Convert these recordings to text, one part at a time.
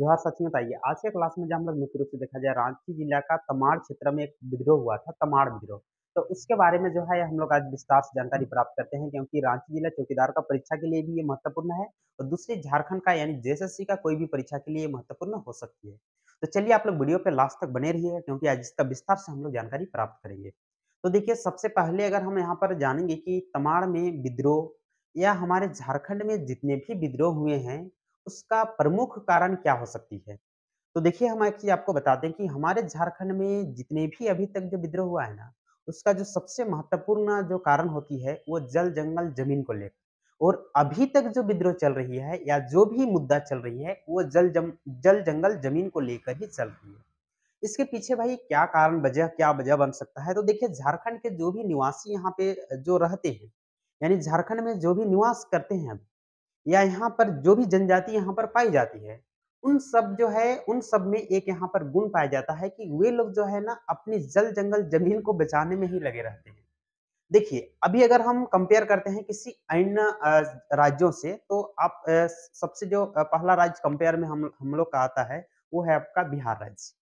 जोहार साथियों बताइए आज के क्लास में जो हम लोग मुख्य रूप से देखा जाए रांची जिला का तमाड़ क्षेत्र में एक विद्रोह हुआ था तमाड़ विद्रोह तो उसके बारे में जो है हम लोग आज विस्तार से जानकारी हम्म। प्राप्त करते हैं क्योंकि रांची जिला चौकीदार का परीक्षा के लिए भी ये महत्वपूर्ण है और दूसरी झारखंड का यानी जेएसएससी का कोई भी परीक्षा के लिए महत्वपूर्ण हो सकती है तो चलिए आप लोग वीडियो पे लास्ट तक बने रहिएगा क्योंकि आज इसका विस्तार से हम लोग जानकारी प्राप्त करेंगे तो देखिए सबसे पहले अगर हम यहाँ पर जानेंगे कि तमाड़ में विद्रोह या हमारे झारखंड में जितने भी विद्रोह हुए हैं उसका प्रमुख कारण क्या हो सकती है तो देखिए हम एक चीज आपको बता दें कि हमारे झारखंड में जितने भी अभी तक जो विद्रोह हुआ है ना उसका जो सबसे महत्वपूर्ण जो कारण होती है वो जल जंगल जमीन को लेकर और अभी तक जो विद्रोह चल रही है या जो भी मुद्दा चल रही है वो जल जम जल जंगल जमीन को लेकर ही चल रही है इसके पीछे भाई क्या कारण वजह क्या वजह बन सकता है तो देखिए झारखंड के जो भी निवासी यहाँ पे जो रहते हैं यानी झारखंड में जो भी निवास करते हैं या यहाँ पर जो भी जनजाति यहाँ पर पाई जाती है उन सब जो है उन सब में एक यहाँ पर गुण पाया जाता है कि वे लोग जो है ना अपनी जल जंगल जमीन को बचाने में ही लगे रहते हैं देखिए अभी अगर हम कंपेयर करते हैं किसी अन्य राज्यों से तो आप सबसे जो पहला राज्य कंपेयर में हम हम लोग का आता है वो है आपका बिहार राज्य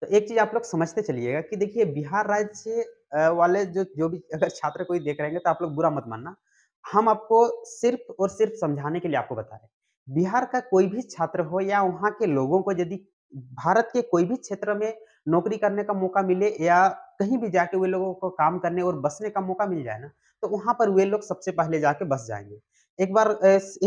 तो एक चीज आप लोग समझते चलिएगा कि देखिए बिहार राज्य वाले जो जो भी अगर छात्र कोई देख रहे हैं तो आप लोग बुरा मत मानना हम आपको सिर्फ और सिर्फ समझाने के लिए आपको बता रहे हैं बिहार का कोई भी छात्र हो या वहाँ के लोगों को यदि भारत के कोई भी क्षेत्र में नौकरी करने का मौका मिले या कहीं भी जाके वे लोगों को काम करने और बसने का मौका मिल जाए ना तो वहाँ पर वे लोग सबसे पहले जाके बस जाएंगे एक बार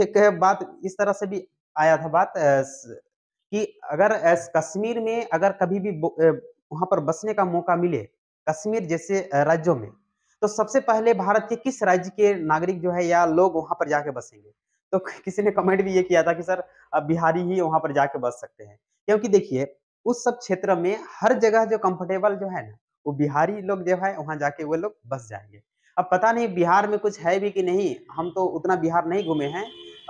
एक बात इस तरह से भी आया था बात कि अगर कश्मीर में अगर कभी भी वहाँ पर बसने का मौका मिले कश्मीर जैसे राज्यों में तो सबसे पहले भारत के किस राज्य के नागरिक जो है या लोग वहां पर जाके बसेंगे तो किसी ने कमेंट भी ये किया था कि सर बिहारी ही वहां पर जाके बस सकते हैं क्योंकि देखिए उस सब क्षेत्र में हर जगह जो कंफर्टेबल जो है ना वो बिहारी लोग जो है वहां जाके वो लोग बस जाएंगे अब पता नहीं बिहार में कुछ है भी कि नहीं हम तो उतना बिहार नहीं घूमे हैं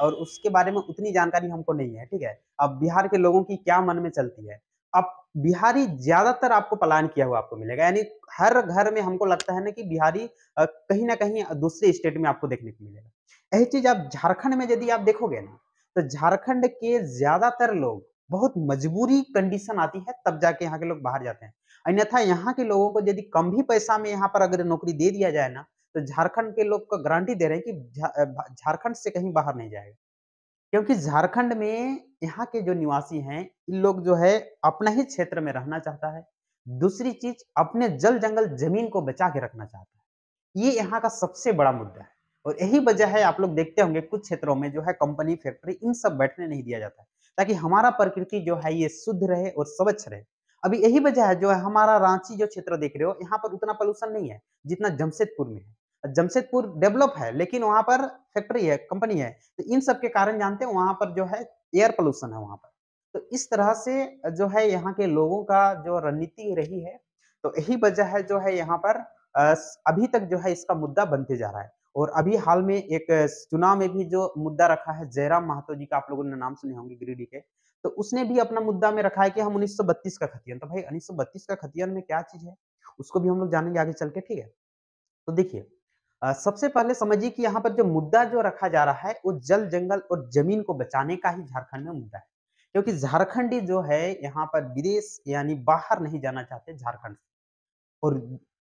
और उसके बारे में उतनी जानकारी हमको नहीं है ठीक है अब बिहार के लोगों की क्या मन में चलती है अब बिहारी ज्यादातर आपको पलायन किया हुआ आपको मिलेगा यानी हर घर में हमको लगता है ना कि बिहारी कहीं ना कहीं दूसरे स्टेट में आपको देखने को मिलेगा यही चीज आप झारखंड में यदि आप देखोगे ना तो झारखंड के ज्यादातर लोग बहुत मजबूरी कंडीशन आती है तब जाके यहाँ के लोग बाहर जाते हैं अन्यथा यहाँ के लोगों को यदि कम भी पैसा में यहाँ पर अगर नौकरी दे दिया जाए ना तो झारखंड के लोग को गारंटी दे रहे हैं कि झारखंड से कहीं बाहर नहीं जाएगा क्योंकि झारखंड में यहाँ के जो निवासी हैं इन लोग जो है अपना ही क्षेत्र में रहना चाहता है दूसरी चीज अपने जल जंगल जमीन को बचा के रखना चाहता है ये यहाँ का सबसे बड़ा मुद्दा है और यही वजह है आप लोग देखते होंगे कुछ क्षेत्रों में जो है कंपनी फैक्ट्री इन सब बैठने नहीं दिया जाता है ताकि हमारा प्रकृति जो है ये शुद्ध रहे और स्वच्छ रहे अभी यही वजह है जो है हमारा रांची जो क्षेत्र देख रहे हो यहाँ पर उतना पॉल्यूशन नहीं है जितना जमशेदपुर में है जमशेदपुर डेवलप है लेकिन वहां पर फैक्ट्री है कंपनी है तो इन सब के कारण जानते हैं वहां पर जो है एयर पोल्यूशन है वहां पर तो इस तरह से जो है यहाँ के लोगों का जो रणनीति रही है तो यही वजह है जो है यहाँ पर अभी तक जो है इसका मुद्दा बनते जा रहा है और अभी हाल में एक चुनाव में भी जो मुद्दा रखा है जयराम महतो जी का आप लोगों ने नाम सुने होंगे गिरिडीह के तो उसने भी अपना मुद्दा में रखा है कि हम 1932 का खतियान तो भाई 1932 का खतियान में क्या चीज है उसको भी हम लोग जानेंगे आगे चल के ठीक है तो देखिए सबसे पहले समझिए कि यहाँ पर जो मुद्दा जो रखा जा रहा है वो जल जंगल और जमीन को बचाने का ही झारखंड में मुद्दा है क्योंकि झारखंडी जो है यहाँ पर विदेश यानी बाहर नहीं जाना चाहते झारखंड से और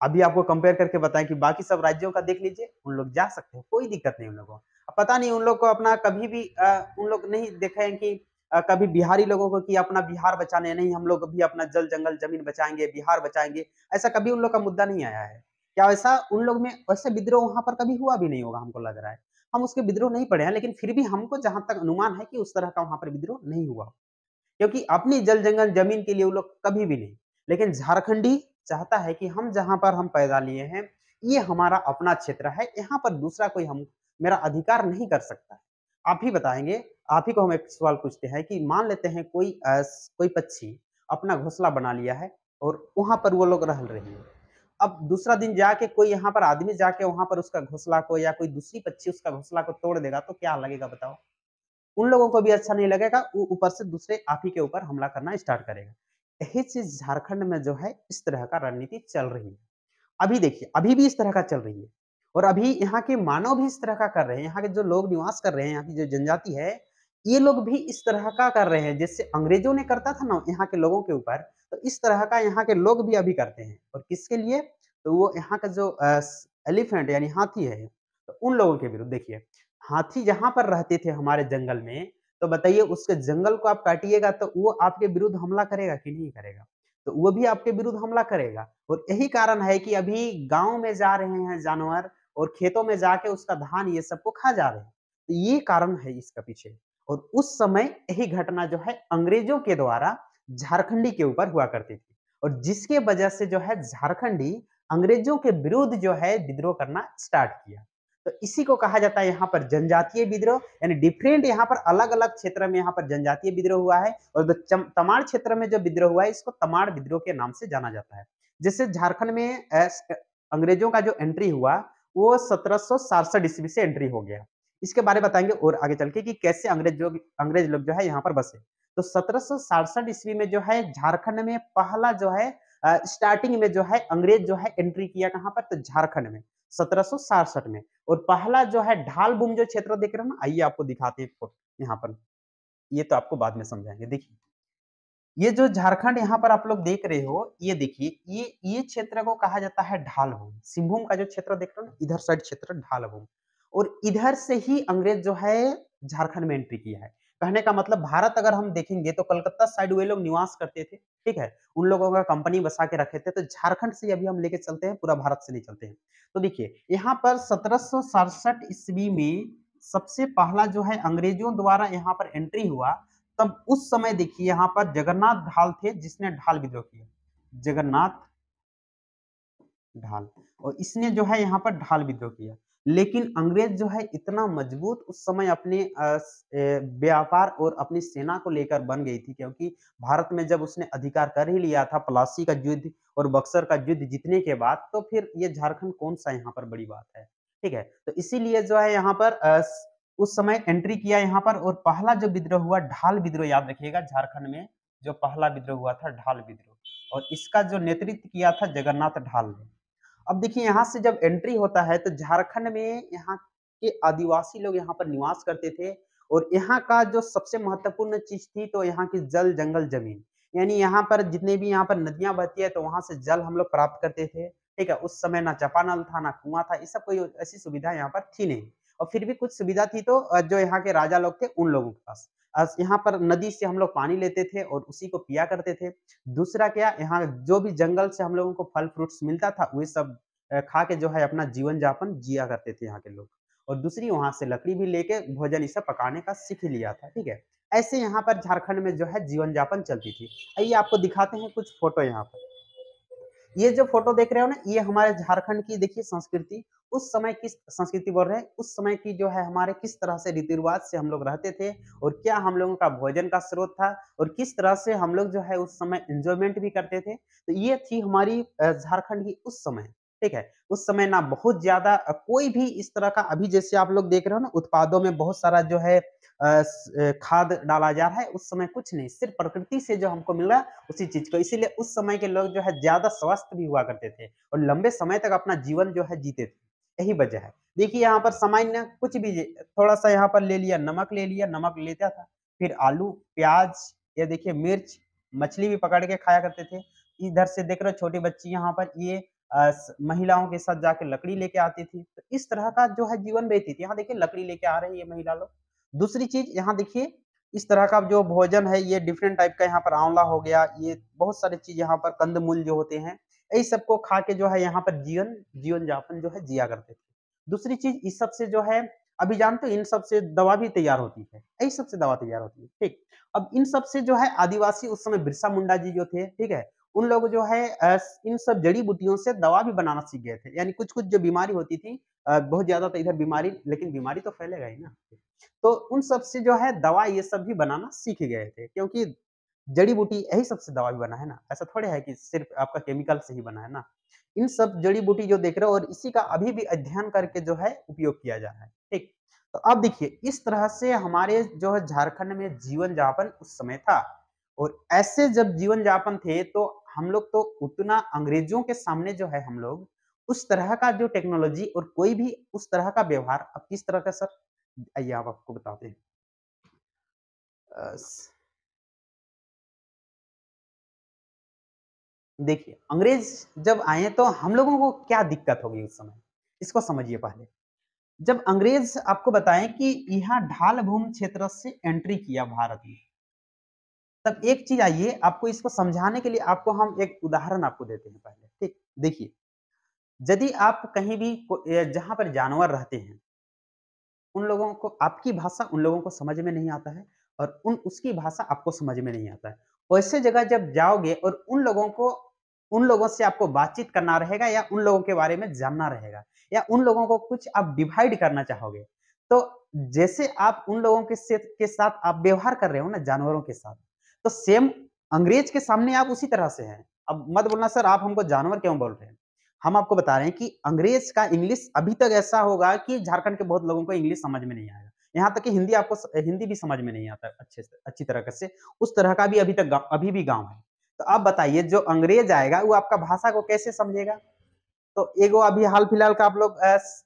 अभी आपको कंपेयर करके बताएं कि बाकी सब राज्यों का देख लीजिए उन लोग जा सकते हैं कोई दिक्कत नहीं उन लोगों को पता नहीं उन लोग को अपना कभी भी आ, उन लोग नहीं देखे हैं कि आ, कभी बिहारी लोगों को कि अपना बिहार बचाने नहीं हम लोग भी अपना जल जंगल जमीन बचाएंगे बिहार बचाएंगे ऐसा कभी उन लोग का मुद्दा नहीं आया है क्या वैसा उन लोग में वैसे विद्रोह वहां पर कभी हुआ भी नहीं होगा हमको लग रहा है हम उसके विद्रोह नहीं पढ़े हैं लेकिन फिर भी हमको जहां तक अनुमान है कि उस तरह का वहां पर विद्रोह नहीं हुआ क्योंकि अपनी जल जंगल जमीन के लिए वो लोग कभी भी नहीं लेकिन झारखंडी चाहता है कि हम जहां पर हम पैदा लिए हैं ये हमारा अपना क्षेत्र है यहाँ पर दूसरा कोई हम मेरा अधिकार नहीं कर सकता है आप ही बताएंगे आप ही को हम एक सवाल पूछते हैं कि मान लेते हैं कोई कोई पक्षी अपना घोसला बना लिया है और वहां पर वो लोग रह रही है अब दूसरा दिन जाके कोई यहाँ पर आदमी जाके वहां पर उसका घोसला को या कोई दूसरी पक्षी उसका घोसला को तोड़ देगा तो क्या लगेगा बताओ उन लोगों को भी अच्छा नहीं लगेगा ऊपर से दूसरे आप ही के ऊपर हमला करना स्टार्ट करेगा यही चीज झारखंड में जो है इस तरह का रणनीति चल रही है अभी देखिए अभी भी इस तरह का चल रही है और अभी यहाँ के मानव भी इस तरह का कर रहे हैं यहाँ के जो लोग निवास कर रहे हैं यहाँ की जो जनजाति है ये लोग भी इस तरह का कर रहे हैं जैसे अंग्रेजों ने करता था ना यहाँ के लोगों के ऊपर तो इस तरह का यहाँ के लोग भी अभी करते हैं और किसके लिए तो वो यहाँ का जो एलिफेंट यानी हाथी है तो उन लोगों के विरुद्ध देखिए हाथी जहां पर रहते थे हमारे जंगल में तो बताइए उसके जंगल को आप काटिएगा तो वो आपके विरुद्ध हमला करेगा कि नहीं करेगा तो वो भी आपके विरुद्ध हमला करेगा और यही कारण है कि अभी गांव में जा रहे हैं जानवर और खेतों में जाके उसका धान ये सबको खा जा रहे हैं तो ये कारण है इसका पीछे और उस समय यही घटना जो है अंग्रेजों के द्वारा झारखंडी के ऊपर हुआ करती थी और जिसके वजह से जो है झारखंडी अंग्रेजों के विरुद्ध जो है विद्रोह करना स्टार्ट किया तो इसी को कहा जाता है यहाँ पर जनजातीय विद्रोह यानी डिफरेंट यहाँ पर अलग अलग क्षेत्र में यहाँ पर जनजातीय विद्रोह हुआ है और जो तमाड़ क्षेत्र में जो विद्रोह हुआ है इसको तमाड़ विद्रोह के नाम से जाना जाता है जैसे झारखंड में अंग्रेजों का जो एंट्री हुआ वो सत्रह ईस्वी से एंट्री हो गया इसके बारे में बताएंगे और आगे चल के कि कैसे अंग्रेज लोग अंग्रेज लोग जो है यहाँ पर बसे तो सत्रह ईस्वी में जो है झारखंड में पहला जो है स्टार्टिंग में जो है अंग्रेज जो है एंट्री किया कहाँ पर तो झारखंड में सत्रह में और पहला जो है ढाल बुम जो क्षेत्र देख रहे हो ना आइए आपको दिखाते हैं यहाँ पर ये तो आपको बाद में समझाएंगे देखिए ये जो झारखंड यहाँ पर आप लोग देख रहे हो ये देखिए ये ये क्षेत्र को कहा जाता है ढालभूम सिंहभूम का जो क्षेत्र देख रहे हो ना इधर साइड क्षेत्र ढालभूम और इधर से ही अंग्रेज जो है झारखंड में एंट्री किया है कहने का मतलब भारत अगर हम देखेंगे तो कलकत्ता साइड वे लोग निवास करते थे ठीक है उन लोगों का कंपनी बसा के रखे थे तो झारखंड से अभी हम लेके चलते हैं पूरा भारत से नहीं चलते हैं तो देखिए यहाँ पर सत्रह ईस्वी में सबसे पहला जो है अंग्रेजों द्वारा यहाँ पर एंट्री हुआ तब उस समय देखिए यहाँ पर जगन्नाथ ढाल थे जिसने ढाल विद्रोह किया जगन्नाथ ढाल और इसने जो है यहाँ पर ढाल विद्रोह किया लेकिन अंग्रेज जो है इतना मजबूत उस समय अपने व्यापार और अपनी सेना को लेकर बन गई थी क्योंकि भारत में जब उसने अधिकार कर ही लिया था पलासी का युद्ध और बक्सर का युद्ध जीतने के बाद तो फिर ये झारखंड कौन सा यहाँ पर बड़ी बात है ठीक है तो इसीलिए जो है यहाँ पर उस समय एंट्री किया यहाँ पर और पहला जो विद्रोह हुआ ढाल विद्रोह याद रखिएगा झारखंड में जो पहला विद्रोह हुआ था ढाल विद्रोह और इसका जो नेतृत्व किया था जगन्नाथ ढाल ने अब देखिए यहाँ से जब एंट्री होता है तो झारखंड में यहाँ के आदिवासी लोग यहाँ पर निवास करते थे और यहाँ का जो सबसे महत्वपूर्ण चीज थी तो यहाँ की जल जंगल जमीन यानी यहाँ पर जितने भी यहाँ पर नदियां बहती है तो वहां से जल हम लोग प्राप्त करते थे ठीक है उस समय ना चपानल था ना कुआं था इस सब कोई ऐसी सुविधा यहाँ पर थी नहीं और फिर भी कुछ सुविधा थी तो जो यहाँ के राजा लोग थे उन लोगों के पास यहाँ पर नदी से हम लोग पानी लेते थे और उसी को पिया करते थे दूसरा क्या यहाँ जो भी जंगल से हम लोगों को फल फ्रूट्स मिलता था वे सब खा के जो है अपना जीवन यापन जिया करते थे यहाँ के लोग और दूसरी वहां से लकड़ी भी लेके भोजन इसे पकाने का सीख लिया था ठीक है ऐसे यहाँ पर झारखंड में जो है जीवन यापन चलती थी आइए आपको दिखाते हैं कुछ फोटो यहाँ पर ये जो फोटो देख रहे हो ना ये हमारे झारखंड की देखिए संस्कृति उस समय किस संस्कृति बोल रहे हैं उस समय की जो है हमारे किस तरह से रीति रिवाज से हम लोग रहते थे और क्या हम लोगों का भोजन का स्रोत था और किस तरह से हम लोग जो है उस समय एंजॉयमेंट भी करते थे तो ये थी हमारी झारखंड की उस समय ठीक है उस समय ना बहुत ज्यादा कोई भी इस तरह का अभी जैसे आप लोग देख रहे हो ना उत्पादों में बहुत सारा जो है खाद डाला जा रहा है उस समय कुछ नहीं सिर्फ प्रकृति से जो हमको मिल रहा है उसी चीज को इसीलिए उस समय के लोग जो है ज्यादा स्वस्थ भी हुआ करते थे और लंबे समय तक अपना जीवन जो है जीते थे यही वजह है देखिए यहाँ पर सामान्य कुछ भी थोड़ा सा यहाँ पर ले लिया नमक ले लिया नमक लेता था फिर आलू प्याज या देखिए मिर्च मछली भी पकड़ के खाया करते थे इधर से देख रहे छोटी बच्ची यहाँ पर ये आ, महिलाओं के साथ जाके लकड़ी लेके आती थी तो इस तरह का जो है जीवन व्यतीत यहाँ देखिए लकड़ी लेके आ रही है महिला लोग दूसरी चीज यहाँ देखिए इस तरह का जो भोजन है ये डिफरेंट टाइप का यहाँ पर आंवला हो गया ये बहुत सारी चीज यहाँ पर कंदमूल जो होते हैं इस सबको खा के जो है यहाँ पर जीवन जीवन यापन जो है जिया करते थे दूसरी चीज इस सब से जो है अभी जानते इन सब से दवा भी तैयार होती है यही सबसे दवा तैयार होती है ठीक अब इन सब से जो है आदिवासी उस समय बिरसा मुंडा जी जो थे ठीक है उन लोग जो है इन सब जड़ी बूटियों से दवा भी बनाना सीख गए थे यानी कुछ कुछ जो बीमारी होती थी बहुत ज्यादा तो इधर बीमारी लेकिन बीमारी तो फैलेगा ही ना तो उन सब से जो है दवा ये सब भी बनाना सीख गए थे क्योंकि जड़ी बूटी यही सबसे दवा भी बना है ना ऐसा थोड़े है कि सिर्फ आपका केमिकल से ही बना है ना इन सब जड़ी बूटी जो देख रहे हो और इसी का अभी भी अध्ययन करके जो है उपयोग किया जा रहा है ठीक तो अब देखिए इस तरह से हमारे जो है झारखंड में जीवन जापन उस समय था और ऐसे जब जीवन जापन थे तो हम लोग तो उतना अंग्रेजों के सामने जो है हम लोग उस तरह का जो टेक्नोलॉजी और कोई भी उस तरह का व्यवहार अब किस तरह का सर आइए आप आपको बताते हैं देखिए अंग्रेज जब आए तो हम लोगों को क्या दिक्कत होगी उस समय इसको समझिए पहले जब अंग्रेज आपको बताएं कि यह ढाल भूम क्षेत्र से एंट्री किया भारत में तब एक चीज आइए आपको इसको समझाने के लिए आपको हम एक उदाहरण आपको देते हैं पहले ठीक देखिए यदि आप कहीं भी जहां पर जानवर रहते हैं उन लोगों को आपकी भाषा उन लोगों को समझ में नहीं आता है और उन उसकी भाषा आपको समझ में नहीं आता है वैसे जगह जब जाओगे और उन लोगों को उन लोगों से आपको बातचीत करना रहेगा या उन लोगों के बारे में जानना रहेगा या उन लोगों को कुछ आप डिवाइड करना चाहोगे तो जैसे आप उन लोगों के के साथ आप व्यवहार कर रहे हो ना जानवरों के साथ तो सेम अंग्रेज के सामने आप उसी तरह से हैं अब मत बोलना सर आप हमको जानवर क्यों बोल रहे हैं हम आपको बता रहे हैं कि अंग्रेज का इंग्लिश अभी तक ऐसा होगा कि झारखंड के बहुत लोगों को इंग्लिश समझ में नहीं आएगा यहाँ तक कि हिंदी आपको हिंदी भी समझ में नहीं आता अच्छे से अच्छी तरह से उस तरह का भी अभी तक अभी भी गाँव है तो अब बताइए जो अंग्रेज आएगा वो आपका भाषा को कैसे समझेगा तो एगो अभी हाल फिलहाल का आप लोग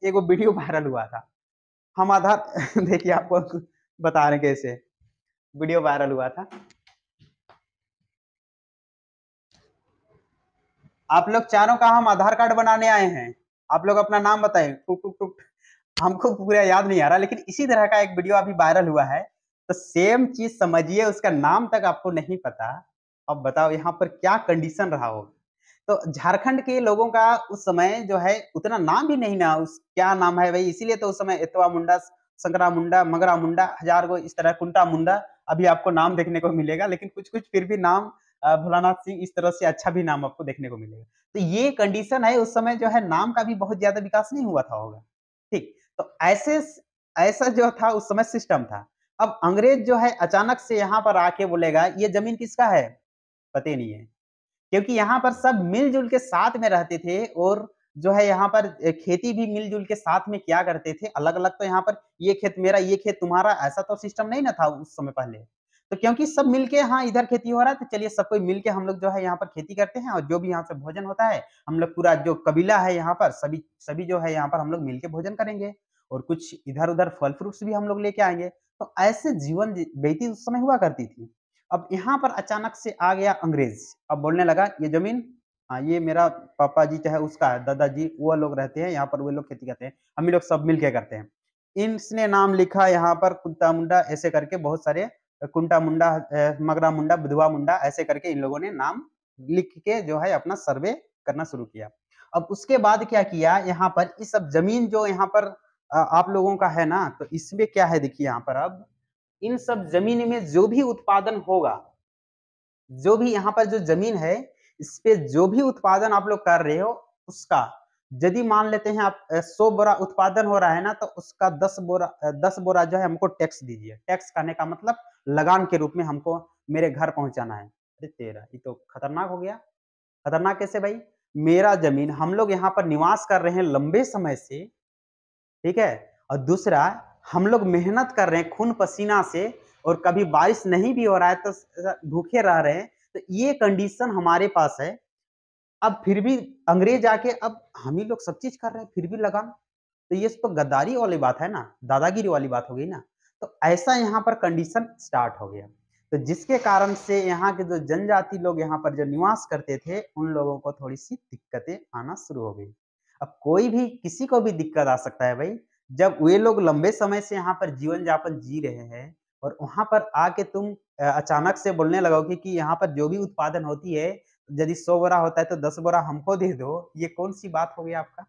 एगो वीडियो वायरल हुआ था हम आधार देखिए आपको बता रहे कैसे वीडियो वायरल हुआ था आप लोग चारों का हम आधार कार्ड बनाने आए हैं आप लोग अपना नाम बताए टुक टुक टुक हमको पूरा याद नहीं आ रहा लेकिन इसी तरह का एक वीडियो अभी वायरल हुआ है तो सेम चीज समझिए उसका नाम तक आपको नहीं पता अब बताओ यहाँ पर क्या कंडीशन रहा होगा तो झारखंड के लोगों का उस समय जो है उतना नाम भी नहीं ना उस क्या नाम है भाई इसीलिए तो उस समय एतवा मुंडा संकरा मुंडा मगरा मुंडा हजार गो इस तरह कुंटा मुंडा अभी आपको नाम देखने को मिलेगा लेकिन कुछ कुछ फिर भी नाम भोलानाथ सिंह इस तरह से अच्छा भी नाम आपको देखने को मिलेगा तो ये कंडीशन है उस समय जो है नाम का भी बहुत ज्यादा विकास नहीं हुआ था होगा ठीक तो ऐसे ऐसा जो था उस समय सिस्टम था अब अंग्रेज जो है अचानक से यहाँ पर आके बोलेगा ये जमीन किसका है पते नहीं है क्योंकि यहाँ पर सब मिलजुल के साथ में रहते थे और जो है यहाँ पर खेती भी मिलजुल के साथ में क्या करते थे अलग अलग तो यहाँ पर ये खेत मेरा ये खेत तुम्हारा ऐसा तो सिस्टम नहीं ना था उस समय पहले तो क्योंकि सब मिलके हाँ इधर खेती हो रहा है तो चलिए सब कोई मिलके हम लोग जो है यहाँ पर खेती करते हैं और जो भी यहाँ से भोजन होता है हम लोग पूरा जो कबीला है यहाँ पर सभी सभी जो है यहाँ पर हम लोग मिलके भोजन करेंगे और कुछ इधर उधर फल फ्रूट्स भी हम लोग लेके आएंगे तो ऐसे जीवन व्यतीत उस समय हुआ करती थी अब यहाँ पर अचानक से आ गया अंग्रेज अब बोलने लगा ये जमीन हाँ ये मेरा पापा जी चाहे उसका है दादाजी वो लोग रहते हैं यहाँ पर वो लोग खेती करते हैं हम लोग सब मिल के करते हैं इसने नाम लिखा यहाँ पर कुंता मुंडा ऐसे करके बहुत सारे कुंटा मुंडा मगरा मुंडा बुधवा मुंडा ऐसे करके इन लोगों ने नाम लिख के जो है अपना सर्वे करना शुरू किया अब उसके बाद क्या किया यहाँ पर इस सब जमीन जो यहाँ पर आप लोगों का है ना तो इसमें क्या है देखिए यहाँ पर अब इन सब जमीन में जो भी उत्पादन होगा जो भी यहाँ पर जो जमीन है इस पे जो भी उत्पादन आप लोग कर रहे हो उसका यदि मान लेते हैं आप सौ बोरा उत्पादन हो रहा है ना तो उसका दस बोरा दस बोरा जो है हमको टैक्स दीजिए टैक्स करने का मतलब लगान के रूप में हमको मेरे घर पहुंचाना है अरे तेरा ये तो खतरनाक हो गया खतरनाक कैसे भाई मेरा जमीन हम लोग यहाँ पर निवास कर रहे हैं लंबे समय से ठीक है और दूसरा हम लोग मेहनत कर रहे हैं खून पसीना से और कभी बारिश नहीं भी हो रहा है तो भूखे रह रहे हैं तो ये कंडीशन हमारे पास है अब फिर भी अंग्रेज आके अब हम ही लोग सब चीज कर रहे हैं फिर भी लगान तो ये तो गद्दारी वाली बात है ना दादागिरी वाली बात हो गई ना तो ऐसा यहाँ पर कंडीशन स्टार्ट हो गया तो जिसके कारण से यहाँ के जो जनजाति लोग यहाँ पर जो निवास करते थे उन लोगों को थोड़ी सी दिक्कतें आना शुरू हो गई अब कोई भी किसी को भी दिक्कत आ सकता है भाई जब वे लोग लंबे समय से यहाँ पर जीवन यापन जी रहे हैं और वहां पर आके तुम अचानक से बोलने लगोगे कि यहाँ पर जो भी उत्पादन होती है यदि सौ बोरा होता है तो दस बोरा हमको दे दो ये कौन सी बात हो गई आपका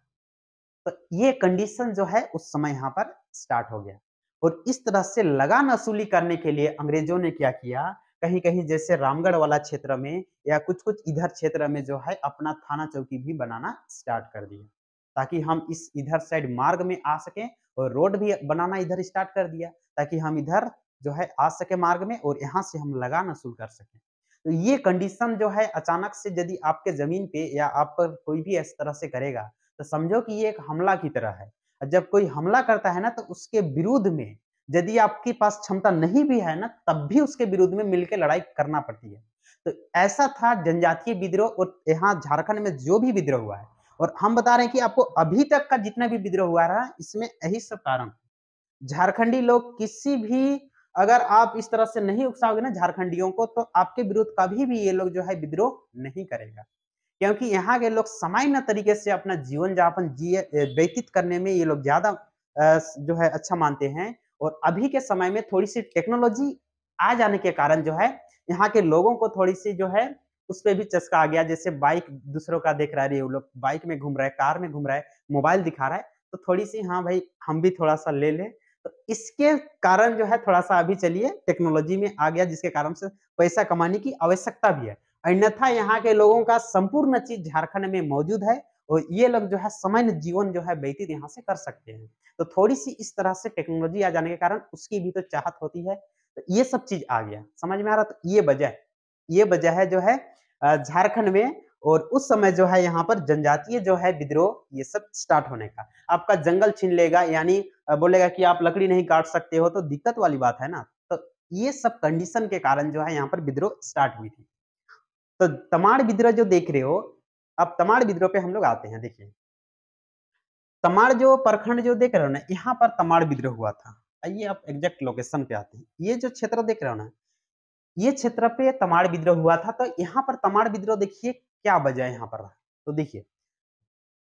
तो ये कंडीशन जो है उस समय यहाँ पर स्टार्ट हो गया और इस तरह से लगान वसूली करने के लिए अंग्रेजों ने क्या किया कहीं कहीं जैसे रामगढ़ वाला क्षेत्र में या कुछ कुछ इधर क्षेत्र में जो है अपना थाना चौकी भी बनाना स्टार्ट कर दिया ताकि हम इस इधर साइड मार्ग में आ सकें और रोड भी बनाना इधर स्टार्ट कर दिया ताकि हम इधर जो है आ सके मार्ग में और यहाँ से हम लगाना शुरू कर सकें तो ये कंडीशन जो है अचानक से यदि आपके जमीन पे या आप पर कोई भी इस तरह से करेगा तो समझो कि ये एक हमला की तरह है जब कोई हमला करता है ना तो उसके विरुद्ध में यदि आपके पास क्षमता नहीं भी है ना तब भी उसके विरुद्ध में मिलकर लड़ाई करना पड़ती है तो ऐसा था जनजातीय विद्रोह और यहाँ झारखंड में जो भी विद्रोह हुआ है और हम बता रहे हैं कि आपको अभी तक का जितना भी विद्रोह हुआ रहा इसमें यही सब कारण झारखंडी लोग किसी भी अगर आप इस तरह से नहीं उकसाओगे ना झारखंडियों को तो आपके विरुद्ध कभी भी ये लोग जो है विद्रोह नहीं करेगा क्योंकि यहाँ के लोग सामान्य तरीके से अपना जीवन यापन जी व्यतीत करने में ये लोग ज्यादा जो है अच्छा मानते हैं और अभी के समय में थोड़ी सी टेक्नोलॉजी आ जाने के कारण जो है यहाँ के लोगों को थोड़ी सी जो है उस पर भी चस्का आ गया जैसे बाइक दूसरों का देख रहा है वो लोग बाइक में घूम रहा है कार में घूम रहा है मोबाइल दिखा रहा है तो थोड़ी सी हाँ भाई हम भी थोड़ा सा ले लें तो इसके कारण जो है थोड़ा सा अभी चलिए टेक्नोलॉजी में आ गया जिसके कारण से पैसा कमाने की आवश्यकता भी है अन्यथा यहाँ के लोगों का संपूर्ण चीज झारखंड में मौजूद है और ये लोग जो है सामान्य जीवन जो है व्यतीत यहाँ से कर सकते हैं तो थोड़ी सी इस तरह से टेक्नोलॉजी आ जाने के कारण उसकी भी तो चाहत होती है तो ये सब चीज आ गया समझ में आ रहा तो ये वजह ये वजह है जो है झारखंड में और उस समय जो है यहाँ पर जनजातीय जो है विद्रोह ये सब स्टार्ट होने का आपका जंगल छीन लेगा यानी बोलेगा कि आप लकड़ी नहीं काट सकते हो तो दिक्कत वाली बात है ना तो ये सब कंडीशन के कारण जो है यहाँ पर विद्रोह स्टार्ट हुई थी तो तमाड़ विद्रोह जो देख रहे हो अब तमाड़ विद्रोह पे हम लोग आते हैं देखिए तमाड़ जो प्रखंड जो देख रहे हो ना यहाँ पर तमाड़ विद्रोह हुआ था आइए आप एग्जैक्ट लोकेशन पे आते हैं ये जो क्षेत्र देख रहे हो ना ये क्षेत्र पे तमाड़ विद्रोह हुआ था तो यहाँ पर तमाड़ विद्रोह देखिए क्या वजह यहाँ पर रहा तो देखिए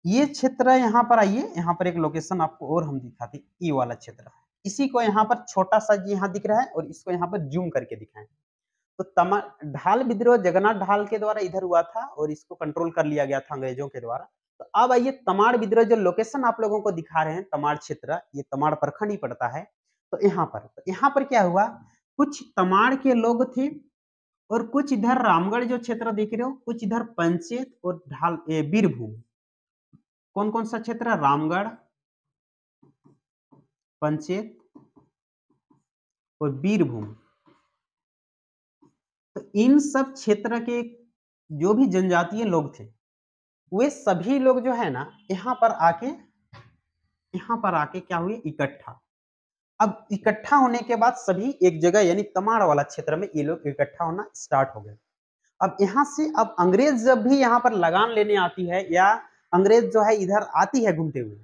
ये क्षेत्र यहाँ पर आइए यहाँ पर एक लोकेशन आपको और हम दिखाते ये वाला क्षेत्र है इसी को यहाँ पर छोटा सा यहाँ दिख रहा है और इसको यहाँ पर जूम करके दिखाएं तो तमा ढाल विद्रोह जगन्नाथ ढाल के द्वारा इधर हुआ था और इसको कंट्रोल कर लिया गया था अंग्रेजों के द्वारा तो अब आइए तमाड़ विद्रोह जो लोकेशन आप लोगों को दिखा रहे हैं तमाड़ क्षेत्र ये तमाड़ प्रखंड ही पड़ता है तो यहाँ पर तो यहाँ पर क्या हुआ कुछ तमाड़ के लोग थे और कुछ इधर रामगढ़ जो क्षेत्र देख रहे हो कुछ इधर पंचेत और ढाल बीरभूम कौन कौन सा क्षेत्र रामगढ़ पंचेत और बीरभूम तो इन सब क्षेत्र के जो भी जनजातीय लोग थे वे सभी लोग जो है ना यहां पर आके यहां पर आके क्या हुए इकट्ठा अब इकट्ठा होने के बाद सभी एक जगह यानी तमाड़ वाला क्षेत्र में ये लोग इकट्ठा होना स्टार्ट हो गए अब यहाँ से अब अंग्रेज जब भी यहाँ पर लगान लेने आती है या अंग्रेज जो है इधर आती है घूमते हुए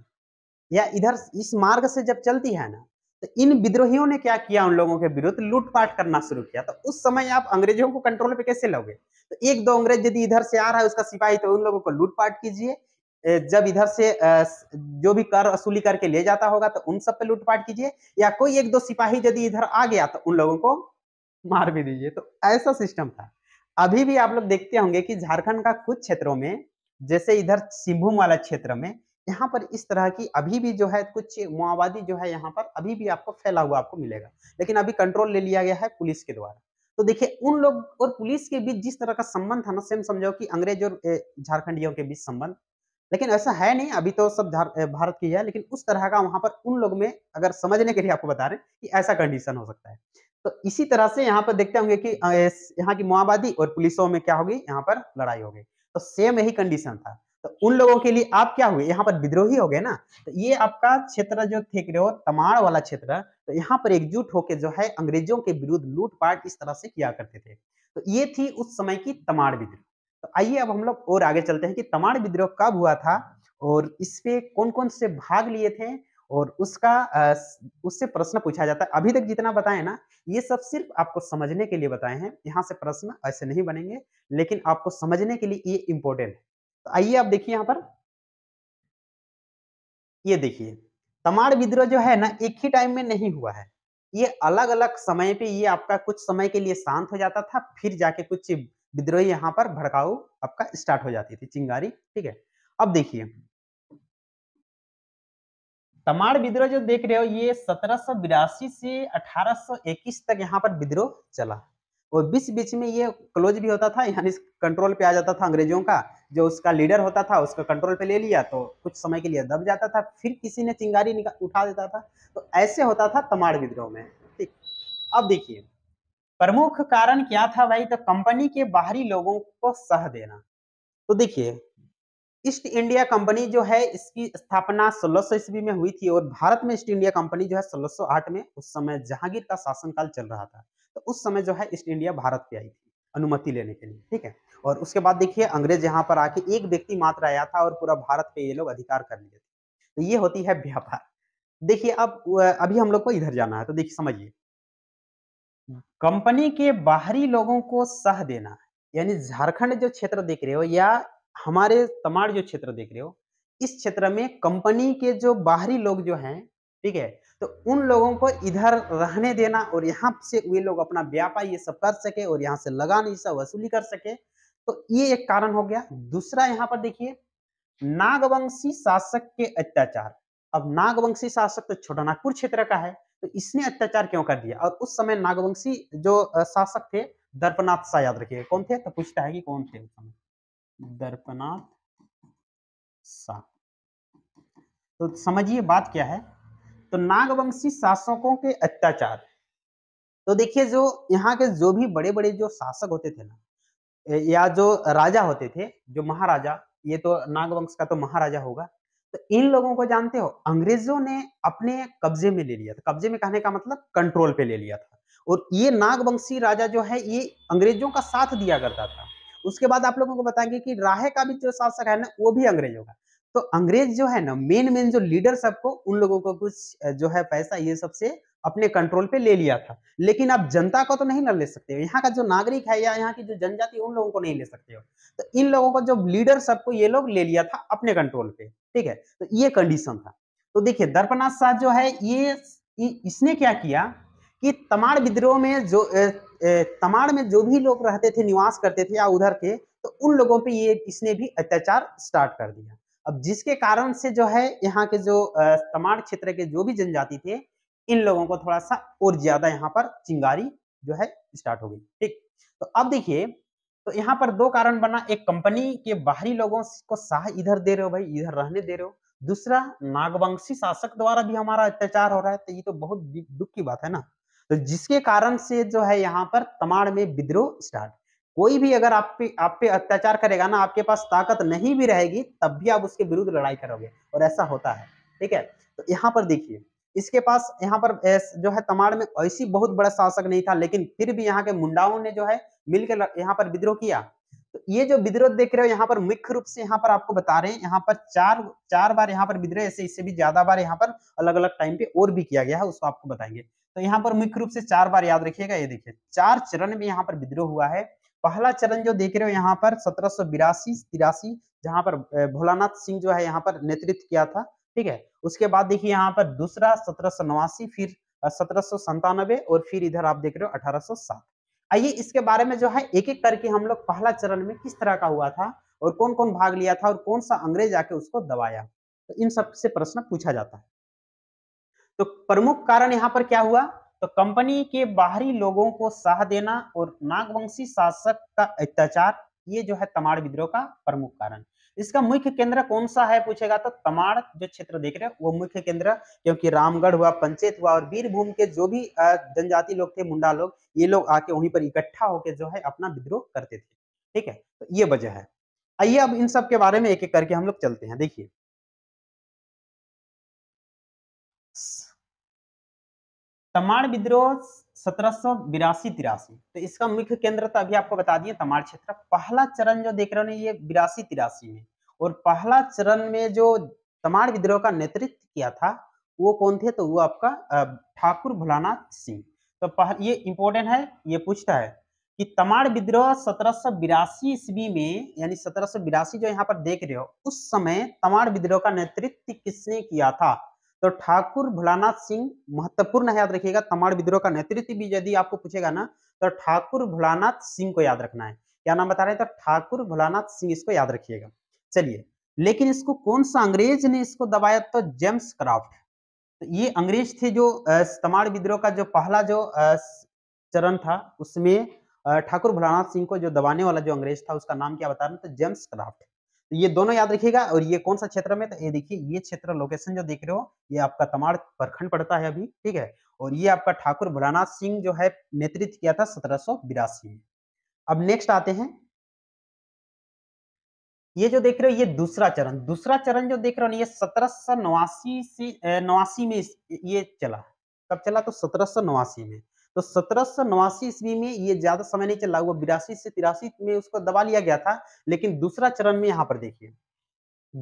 या इधर इस मार्ग से जब चलती है ना तो इन विद्रोहियों ने क्या किया उन लोगों के विरुद्ध लूटपाट करना शुरू किया तो उस समय आप अंग्रेजों को कंट्रोल पे कैसे लोगे तो एक दो अंग्रेज यदि इधर से आ रहा है उसका सिपाही तो उन लोगों को लूटपाट कीजिए जब इधर से जो भी कर वसूली करके ले जाता होगा तो उन सब पे लूटपाट कीजिए या कोई एक दो सिपाही यदि इधर आ गया तो उन लोगों को मार भी दीजिए तो ऐसा सिस्टम था अभी भी आप लोग देखते होंगे कि झारखंड का कुछ क्षेत्रों में जैसे इधर सिंहभूम वाला क्षेत्र में यहाँ पर इस तरह की अभी भी जो है कुछ माओवादी जो है यहाँ पर अभी भी आपको फैला हुआ आपको मिलेगा लेकिन अभी कंट्रोल ले लिया गया है पुलिस के द्वारा तो देखिए उन लोग और पुलिस के बीच जिस तरह का संबंध था ना सेम समझो कि अंग्रेज और झारखंडियों के बीच संबंध लेकिन ऐसा है नहीं अभी तो सब भारत की है लेकिन उस तरह का वहां पर उन लोग में अगर समझने के लिए आपको बता रहे हैं कि ऐसा कंडीशन हो सकता है तो इसी तरह से यहाँ पर देखते होंगे कि यहाँ की माओवादी और पुलिसों में क्या होगी यहाँ पर लड़ाई होगी तो सेम यही कंडीशन था तो उन लोगों के लिए आप क्या हुए यहाँ पर विद्रोही हो गए ना तो ये आपका क्षेत्र जो थे रहे हो तमाड़ वाला क्षेत्र तो यहाँ पर एकजुट होकर जो है अंग्रेजों के विरुद्ध लूटपाट इस तरह से किया करते थे तो ये थी उस समय की तमाड़ विद्रोह तो आइए अब हम लोग और आगे चलते हैं कि तमाड़ विद्रोह कब हुआ था और इसपे कौन कौन से भाग लिए थे और उसका उससे प्रश्न पूछा जाता है अभी तक जितना बताए ना ये सब सिर्फ आपको समझने के लिए बताए हैं यहाँ से प्रश्न ऐसे नहीं बनेंगे लेकिन आपको समझने के लिए ये इम्पोर्टेंट है तो आइए आप देखिए यहाँ पर ये देखिए तमाड़ विद्रोह जो है ना एक ही टाइम में नहीं हुआ है ये अलग अलग समय पे ये आपका कुछ समय के लिए शांत हो जाता था फिर जाके कुछ विद्रोही यहाँ पर भड़काऊ आपका स्टार्ट हो जाती थी चिंगारी ठीक है अब देखिए तमाड़ विद्रोह जो देख रहे हो ये सत्रह से 1821 तक यहाँ पर विद्रोह चला और बीच बीच में ये क्लोज भी होता था यानी कंट्रोल पे आ जाता था अंग्रेजों का जो उसका लीडर होता था उसका कंट्रोल पे ले लिया तो कुछ समय के लिए दब जाता था फिर किसी ने चिंगारी उठा देता था तो ऐसे होता था तमाड़ विद्रोह में ठीक अब देखिए प्रमुख कारण क्या था भाई तो कंपनी के बाहरी लोगों को सह देना तो देखिए ईस्ट इंडिया कंपनी जो है इसकी स्थापना सोलह ईस्वी में हुई थी और भारत में ईस्ट इंडिया कंपनी जो है सोलह में उस समय जहांगीर का शासनकाल चल रहा था तो उस समय जो है ईस्ट इंडिया भारत पे आई थी अनुमति लेने के लिए ठीक है और उसके बाद देखिए अंग्रेज यहाँ पर आके एक व्यक्ति मात्र आया था और पूरा भारत पे ये लोग अधिकार कर लिए थे तो ये होती है व्यापार देखिए अब अभी हम लोग को इधर जाना है तो देखिए समझिए कंपनी के बाहरी लोगों को सह देना यानी झारखंड जो क्षेत्र देख रहे हो या हमारे तमाड़ जो क्षेत्र देख रहे हो इस क्षेत्र में कंपनी के जो बाहरी लोग जो हैं ठीक है तो उन लोगों को इधर रहने देना और यहाँ से वे लोग अपना व्यापार ये सब कर सके और यहाँ से लगान ये सब वसूली कर सके तो ये एक कारण हो गया दूसरा यहाँ पर देखिए नागवंशी शासक के अत्याचार अब नागवंशी शासक तो छोटा नागपुर क्षेत्र का है तो इसने अत्याचार क्यों कर दिया और उस समय नागवंशी जो शासक थे दर्पनाथ शाह याद रखिए कौन थे तो पूछता है कि कौन थे उस समय दर्पनाथ शाह तो समझिए बात क्या है तो नागवंशी शासकों के अत्याचार तो देखिए जो यहाँ के जो भी बड़े बड़े जो शासक होते थे ना या जो राजा होते थे जो महाराजा ये तो नागवंश का तो महाराजा होगा तो इन लोगों को जानते हो अंग्रेजों ने अपने कब्जे में ले लिया था कब्जे में कहने का मतलब कंट्रोल पे ले लिया था और ये नागवंशी राजा जो है ये अंग्रेजों का साथ दिया करता था उसके बाद आप लोगों को बताएंगे कि राहे का भी जो शासक है ना वो भी अंग्रेजों का तो अंग्रेज जो है ना मेन मेन जो लीडर सबको उन लोगों को कुछ जो है पैसा ये सबसे अपने कंट्रोल पे ले लिया था लेकिन आप जनता को तो नहीं ना ले सकते हो यहाँ का जो नागरिक है या यहाँ की जो जनजाति उन लोगों को नहीं ले सकते हो तो इन लोगों को जो लीडर सबको ये लोग ले लिया था अपने कंट्रोल पे ठीक है तो ये कंडीशन था तो देखिए दर्पनाथ शाह जो है ये इसने क्या किया कि तमाड़ विद्रोह में जो ए, ए, तमाड़ में जो भी लोग रहते थे निवास करते थे या उधर के तो उन लोगों पे ये इसने भी अत्याचार स्टार्ट कर दिया अब जिसके कारण से जो है यहाँ के जो तमाड़ क्षेत्र के जो भी जनजाति थे इन लोगों को थोड़ा सा और ज्यादा यहाँ पर चिंगारी जो है स्टार्ट हो गई ठीक तो अब देखिए तो यहाँ पर दो कारण बना एक कंपनी के बाहरी लोगों को साह इधर दे रहे हो भाई इधर रहने दे रहे हो दूसरा नागवंशी शासक द्वारा भी हमारा अत्याचार हो रहा है तो ये तो बहुत दुख की बात है ना तो जिसके कारण से जो है यहाँ पर तमाड़ में विद्रोह स्टार्ट कोई भी अगर आप पे आप पे अत्याचार करेगा ना आपके पास ताकत नहीं भी रहेगी तब भी आप उसके विरुद्ध लड़ाई करोगे और ऐसा होता है ठीक है तो यहाँ पर देखिए इसके पास यहाँ पर जो है तमाड़ में ऐसी बहुत बड़ा शासक नहीं था लेकिन फिर भी यहाँ के मुंडाओं ने जो है मिलकर यहाँ पर विद्रोह किया तो ये जो विद्रोह देख रहे हो यहाँ पर मुख्य रूप से यहाँ पर आपको बता रहे हैं यहाँ पर चार चार बार यहाँ पर विद्रोह ऐसे इससे भी ज्यादा बार यहाँ पर अलग अलग टाइम पे और भी किया गया है उसको आपको बताएंगे तो यहाँ पर मुख्य रूप से चार बार याद रखिएगा ये देखिए चार चरण में यहाँ पर विद्रोह हुआ है पहला चरण जो देख रहे हो यहाँ पर सत्रह सौ बिरासी तिरासी जहाँ पर भोलानाथ सिंह जो है यहाँ पर नेतृत्व किया था ठीक है उसके बाद देखिए यहाँ पर दूसरा सत्रह फिर सत्रह और फिर इधर आप देख रहे हो अठारह आइए इसके बारे में जो है एक एक करके हम लोग पहला चरण में किस तरह का हुआ था और कौन कौन भाग लिया था और कौन सा अंग्रेज आके उसको दबाया तो इन सब से प्रश्न पूछा जाता है तो प्रमुख कारण यहाँ पर क्या हुआ तो कंपनी के बाहरी लोगों को साह देना और नागवंशी शासक का अत्याचार ये जो है तमाड़ विद्रोह का प्रमुख कारण इसका मुख्य केंद्र कौन सा है पूछेगा तो तमाड़ जो क्षेत्र देख रहे हैं वो मुख्य केंद्र क्योंकि रामगढ़ हुआ पंचेत हुआ और वीरभूम के जो भी जनजाति लोग थे मुंडा लोग ये लोग आके वहीं पर इकट्ठा होकर जो है अपना विद्रोह करते थे ठीक है तो ये वजह है आइए अब इन सब के बारे में एक एक करके हम लोग चलते हैं देखिए तमाड़ विद्रोह सत्रह सौ तो इसका मुख्य केंद्र तो अभी आपको बता दिए तमाड़ क्षेत्र पहला चरण जो देख रहे हो ये बिरासी तिरासी में और पहला चरण में जो तमाड़ विद्रोह का नेतृत्व किया था वो कौन थे तो वो आपका ठाकुर भोलानाथ सिंह तो पहल ये इम्पोर्टेंट है ये पूछता है कि तमाड़ विद्रोह सत्रह सौ बिरासी ईस्वी में यानी सत्रह सौ बिरासी जो यहाँ पर देख रहे हो उस समय तमाड़ विद्रोह का नेतृत्व किसने किया था तो ठाकुर भोलानाथ सिंह महत्वपूर्ण है याद रखिएगा तमाड़ विद्रोह का नेतृत्व भी यदि आपको पूछेगा ना तो ठाकुर भोलानाथ सिंह को याद रखना है क्या नाम बता रहे हैं तो ठाकुर भोलानाथ सिंह इसको याद रखिएगा चलिए लेकिन इसको कौन सा अंग्रेज ने इसको दबाया तो जेम्स क्राफ्ट तो ये अंग्रेज थे जो तमाड़ विद्रोह का जो पहला जो चरण था उसमें ठाकुर भोलानाथ सिंह को जो दबाने वाला जो अंग्रेज था उसका नाम क्या बता रहे हैं तो जेम्स क्राफ्ट तो ये दोनों याद रखिएगा और ये कौन सा क्षेत्र में तो ये देखिए ये क्षेत्र लोकेशन जो देख रहे हो ये आपका तमाड़ प्रखंड पड़ता है अभी ठीक है और ये आपका ठाकुर बुराना सिंह जो है नेतृत्व किया था सत्रह में अब नेक्स्ट आते हैं ये जो देख रहे हो ये दूसरा चरण दूसरा चरण जो देख रहे हो ना ये सत्रह नवासी से नवासी में ये चला कब चला तो सत्रह में तो सत्रह सौ नवासी ईस्वी में ये ज्यादा समय नहीं चला हुआ बिरासी से तिरासी में उसको दबा लिया गया था लेकिन दूसरा चरण में यहाँ पर देखिए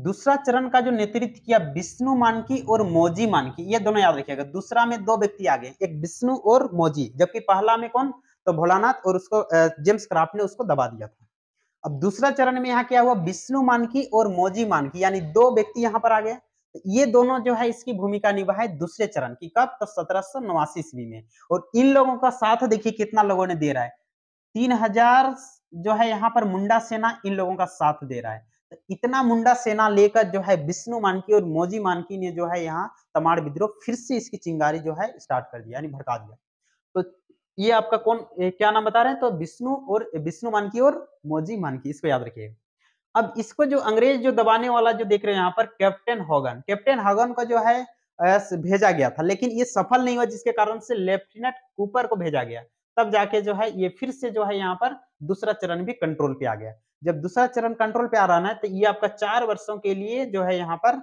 दूसरा चरण का जो नेतृत्व किया विष्णु मानकी और मोजी मानकी ये दोनों याद रखिएगा दूसरा में दो व्यक्ति आ गए एक विष्णु और मोजी जबकि पहला में कौन तो भोलानाथ और उसको जेम्स क्राफ्ट ने उसको दबा दिया था अब दूसरा चरण में यहाँ क्या हुआ विष्णु मानकी और मोजी मानकी यानी दो व्यक्ति यहाँ पर आ गए ये दोनों जो है इसकी भूमिका निभाए दूसरे चरण की कब तो सत्रह सौ नवासी ईस्वी में और इन लोगों का साथ देखिए कितना लोगों ने दे रहा है तीन हजार जो है यहाँ पर मुंडा सेना इन लोगों का साथ दे रहा है तो इतना मुंडा सेना लेकर जो है विष्णु मानकी और मोजी मानकी ने जो है यहाँ तमाड़ विद्रोह फिर से इसकी चिंगारी जो है स्टार्ट कर दिया यानी भड़का दिया तो ये आपका कौन क्या नाम बता रहे हैं तो विष्णु और विष्णु मानकी और मोजी मानकी इसको याद रखिएगा अब इसको जो अंग्रेज जो दबाने वाला जो देख रहे हैं यहाँ पर कैप्टन हॉगन कैप्टन हॉगन का जो है भेजा गया था लेकिन ये सफल नहीं हुआ जिसके कारण से लेफ्टिनेंट कूपर को भेजा गया तब जाके जो है ये फिर से जो है यहाँ पर दूसरा चरण भी कंट्रोल पे आ गया जब दूसरा चरण कंट्रोल पे आ रहा ना तो ये आपका चार वर्षों के लिए जो है यहाँ पर